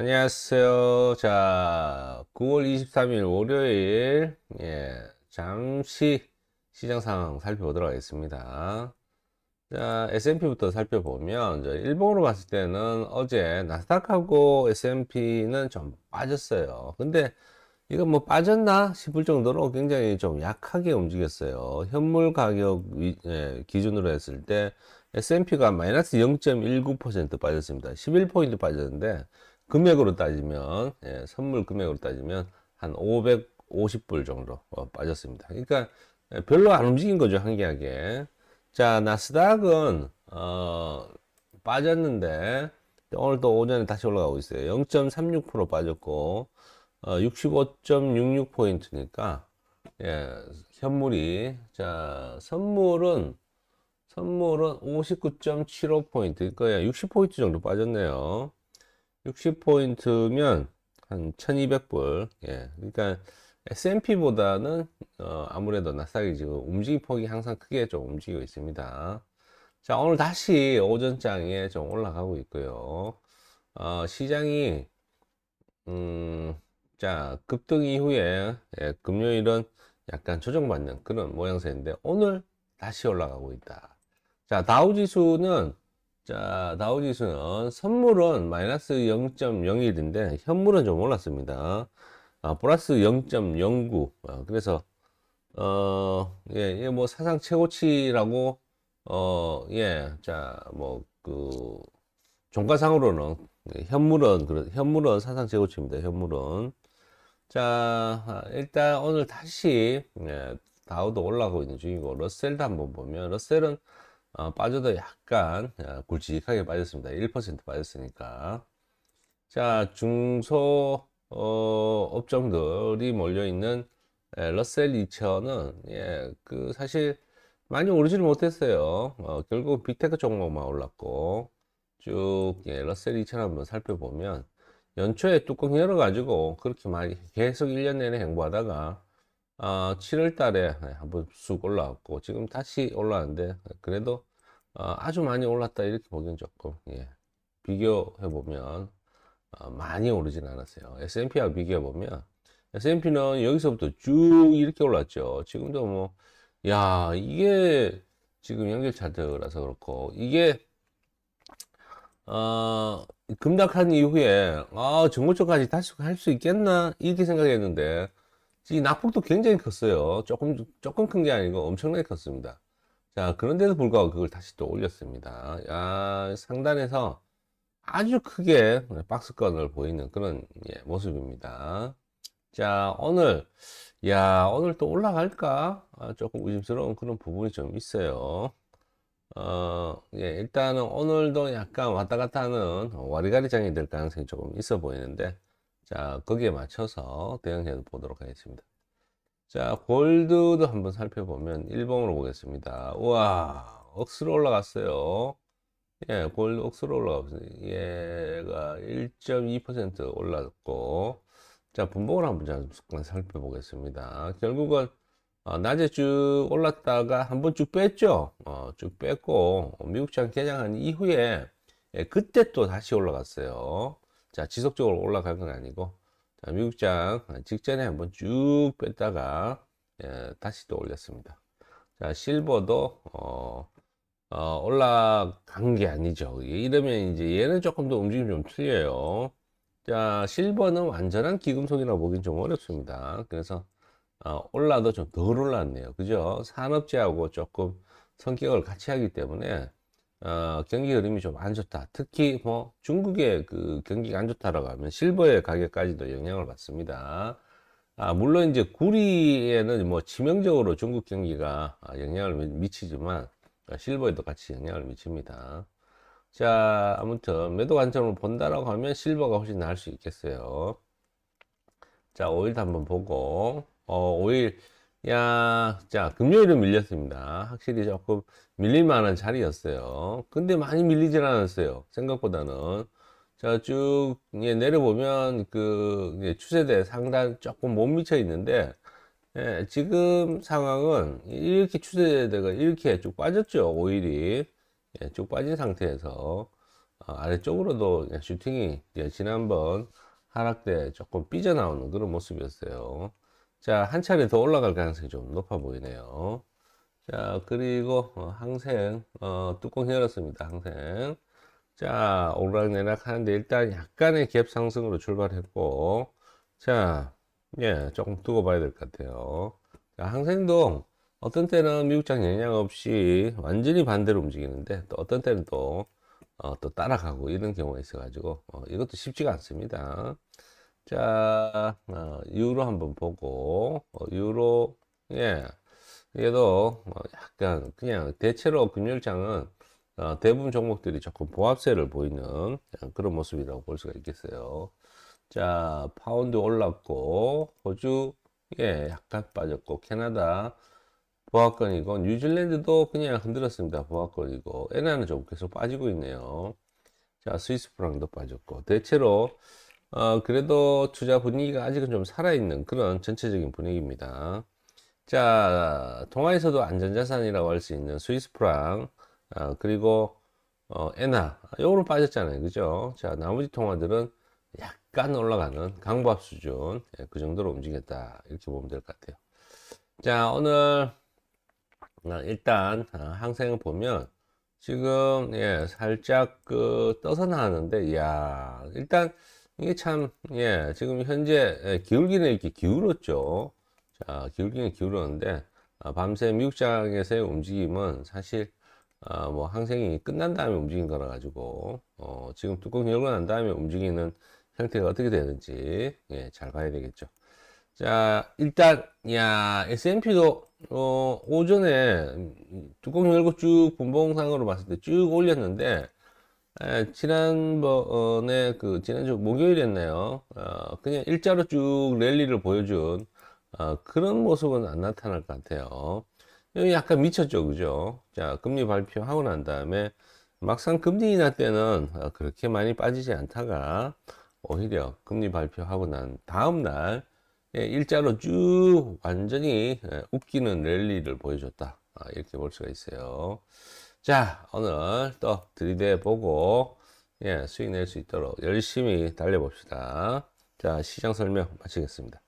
안녕하세요. 자, 9월 23일 월요일, 예, 잠시 시장 상황 살펴보도록 하겠습니다. 자, S&P부터 살펴보면, 일본으로 봤을 때는 어제 나스닥하고 S&P는 좀 빠졌어요. 근데 이건 뭐 빠졌나 싶을 정도로 굉장히 좀 약하게 움직였어요. 현물 가격 위, 예, 기준으로 했을 때 S&P가 마이너스 0.19% 빠졌습니다. 11포인트 빠졌는데 금액으로 따지면 예, 선물 금액으로 따지면 한 550불 정도 어, 빠졌습니다. 그러니까 예, 별로 안 움직인 거죠 한계하게. 자 나스닥은 어, 빠졌는데 오늘 또 오전에 다시 올라가고 있어요. 0.36% 빠졌고 어, 65.66 포인트니까 예, 현물이 자 선물은 선물은 59.75 포인트 그러니까 60 포인트 정도 빠졌네요. 60포인트면 한 1200불 예 그러니까 S&P보다는 어, 아무래도 나스닥이 지금 움직임 폭이 항상 크게 좀 움직이고 있습니다 자 오늘 다시 오전장에 좀 올라가고 있고요 어, 시장이 음, 자 급등 이후에 예, 금요일은 약간 조정받는 그런 모양새인데 오늘 다시 올라가고 있다 자 다우지수는 자 다우지수는 선물은 마이너스 0.01인데 현물은 좀 올랐습니다 아 플러스 0.09 아, 그래서 어예뭐 사상 최고치라고 어예자 뭐 그 종가상으로는 예, 현물은 그런 현물은 사상 최고치입니다 현물은 자 아, 일단 오늘 다시 예, 다우도 올라가고 있는 중이고 러셀도 한번 보면 러셀은 어, 빠져도 약간 어, 굵직하게 빠졌습니다. 1% 빠졌으니까. 자, 중소 어, 업종들이 몰려있는 에, 러셀 2000은 예, 그 사실 많이 오르지는 못했어요. 어, 결국 빅테크 종목만 올랐고 쭉 예, 러셀 2000 한번 살펴보면 연초에 뚜껑 열어가지고 그렇게 많이 계속 1년 내내 행보하다가 어, 아, 7월 달에 네, 한번 쑥 올라왔고 지금 다시 올라왔는데 그래도 어, 아주 많이 올랐다 이렇게 보기엔 조금 예. 비교해 보면 어, 많이 오르진 않았어요 S&P와 비교해 보면 S&P는 여기서부터 쭉 이렇게 올랐죠 지금도 뭐야 이게 지금 연결 차트라서 그렇고 이게 어, 급락한 이후에 아 정고점까지 다시 할 수 있겠나 이렇게 생각했는데 이 낙폭도 굉장히 컸어요 조금 조금 큰 게 아니고 엄청나게 컸습니다 자, 그런데도 불구하고 그걸 다시 또 올렸습니다. 야, 상단에서 아주 크게 박스권을 보이는 그런 예, 모습입니다. 자, 오늘, 야, 오늘 또 올라갈까? 아, 조금 의심스러운 그런 부분이 좀 있어요. 어, 예, 일단은 오늘도 약간 왔다 갔다 하는 와리가리 장이 될 가능성이 조금 있어 보이는데, 자, 거기에 맞춰서 대응해 보도록 하겠습니다. 자, 골드도 한번 살펴보면 1번으로 보겠습니다. 우와, 억수로 올라갔어요. 예, 골드 억수로 올라갔고 있어요. 얘가 1.2% 올랐고, 자, 분봉을 한번 잠깐 살펴보겠습니다. 결국은 어, 낮에 쭉 올랐다가 한번 쭉 뺐죠. 어, 쭉 뺐고 미국장 개장한 이후에 예, 그때 또 다시 올라갔어요. 자 지속적으로 올라간 건 아니고 자, 미국장 직전에 한번 쭉 뺐다가 예, 다시 또 올렸습니다. 자, 실버도 어, 어, 올라간 게 아니죠. 이러면 이제 얘는 조금 더 움직임이 좀 틀려요. 자, 실버는 완전한 기금속이라고 보긴 좀 어렵습니다. 그래서 어, 올라도 좀 덜 올랐네요. 그죠? 산업재하고 조금 성격을 같이 하기 때문에 어, 경기 흐름이 좀 안 좋다. 특히 뭐 중국의 그 경기가 안 좋다라고 하면 실버의 가격까지도 영향을 받습니다. 아, 물론 이제 구리에는 뭐 치명적으로 중국 경기가 아, 영향을 미치지만 아, 실버에도 같이 영향을 미칩니다. 자, 아무튼 매도 관점으로 본다라고 하면 실버가 훨씬 나을 수 있겠어요. 자, 5일도 한번 보고 어, 오일 야, 자, 금요일은 밀렸습니다. 확실히 조금 밀릴만한 자리였어요. 근데 많이 밀리질 않았어요. 생각보다는. 자, 쭉, 예, 내려보면 그 예, 추세대 상단 조금 못 미쳐 있는데, 예, 지금 상황은 이렇게 추세대가 이렇게 쭉 빠졌죠. 오일이. 예, 쭉 빠진 상태에서. 아, 아래쪽으로도 슈팅이 예, 지난번 하락 때 조금 삐져나오는 그런 모습이었어요. 자, 한 차례 더 올라갈 가능성이 좀 높아 보이네요. 자, 그리고 어, 항생 어, 뚜껑 열었습니다. 항생. 자, 오락내락 하는데 일단 약간의 갭 상승으로 출발했고 자, 예, 조금 두고 봐야 될 것 같아요. 자, 항생도 어떤 때는 미국장 영향 없이 완전히 반대로 움직이는데 또 어떤 때는 또, 어, 또 따라가고 이런 경우가 있어가지고 어, 이것도 쉽지가 않습니다. 자, 어, 유로 한번 보고, 어, 유로, 예. 얘도 어, 약간 그냥 대체로 금융장은 어, 대부분 종목들이 조금 보합세를 보이는 그런 모습이라고 볼 수가 있겠어요. 자, 파운드 올랐고, 호주, 예, 약간 빠졌고, 캐나다, 보합권이고, 뉴질랜드도 그냥 흔들었습니다. 보합권이고, 엔화는 좀 계속 빠지고 있네요. 자, 스위스 프랑도 빠졌고, 대체로 어, 그래도 투자 분위기가 아직은 좀 살아있는 그런 전체적인 분위기입니다. 자, 통화에서도 안전자산이라고 할 수 있는 스위스프랑, 어, 그리고 어, 에나, 요거는 빠졌잖아요. 그죠? 자, 나머지 통화들은 약간 올라가는 강보합 수준, 예, 그 정도로 움직였다. 이렇게 보면 될 것 같아요. 자, 오늘, 어, 일단, 어, 항상 보면, 지금, 예, 살짝, 그, 떠서 나왔는데, 야 일단, 이게 참, 예, 지금 현재 예, 기울기는 이렇게 기울었죠. 자, 기울기는 기울었는데, 아, 밤새 미국장에서의 움직임은 사실, 아, 뭐, 항생이 끝난 다음에 움직인 거라 가지고, 어, 지금 뚜껑 열고 난 다음에 움직이는 형태가 어떻게 되는지, 예, 잘 봐야 되겠죠. 자, 일단, 야, S&P도, 어, 오전에 뚜껑 열고 쭉 분봉상으로 봤을 때 쭉 올렸는데, 예, 지난번에 그 지난주 목요일이었네요. 어, 그냥 일자로 쭉 랠리를 보여준 어, 그런 모습은 안 나타날 것 같아요. 약간 미쳤죠, 그죠? 자, 금리 발표하고 난 다음에 막상 금리 인하 때는 어, 그렇게 많이 빠지지 않다가 오히려 금리 발표하고 난 다음 날 예, 일자로 쭉 완전히 예, 웃기는 랠리를 보여줬다. 아, 이렇게 볼 수가 있어요. 자 오늘 또 들이대 보고 예 수익 낼 수 있도록 열심히 달려 봅시다 자 시장 설명 마치겠습니다